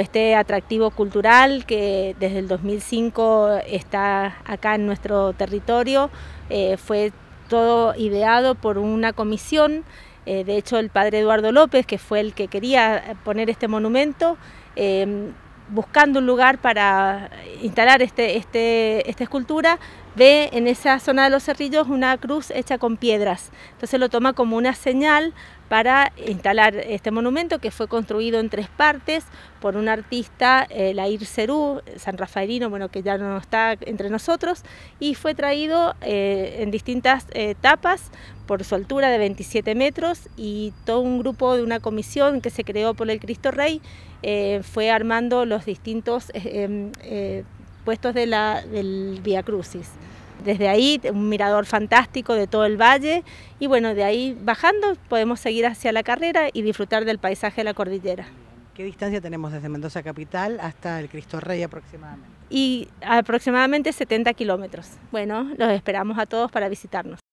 Este atractivo cultural que desde el 2005 está acá en nuestro territorio eh, fue todo ideado por una comisión. Eh, de hecho, el padre Eduardo López, que fue el que quería poner este monumento, eh, buscando un lugar para instalar este, este, esta escultura, ve en esa zona de los cerrillos una cruz hecha con piedras. Entonces lo toma como una señal para instalar este monumento que fue construido en tres partes por un artista, eh, Lair Cerú, San Rafaelino, bueno, que ya no está entre nosotros, y fue traído eh, en distintas eh, etapas por su altura de 27 metros y todo un grupo de una comisión que se creó por el Cristo Rey eh, fue armando los distintos eh, em, eh, puestos de la, del Via Crucis. Desde ahí un mirador fantástico de todo el valle y bueno, de ahí bajando podemos seguir hacia la carrera y disfrutar del paisaje de la cordillera. ¿Qué distancia tenemos desde Mendoza Capital hasta el Cristo Rey aproximadamente? Y aproximadamente 70 kilómetros. Bueno, los esperamos a todos para visitarnos.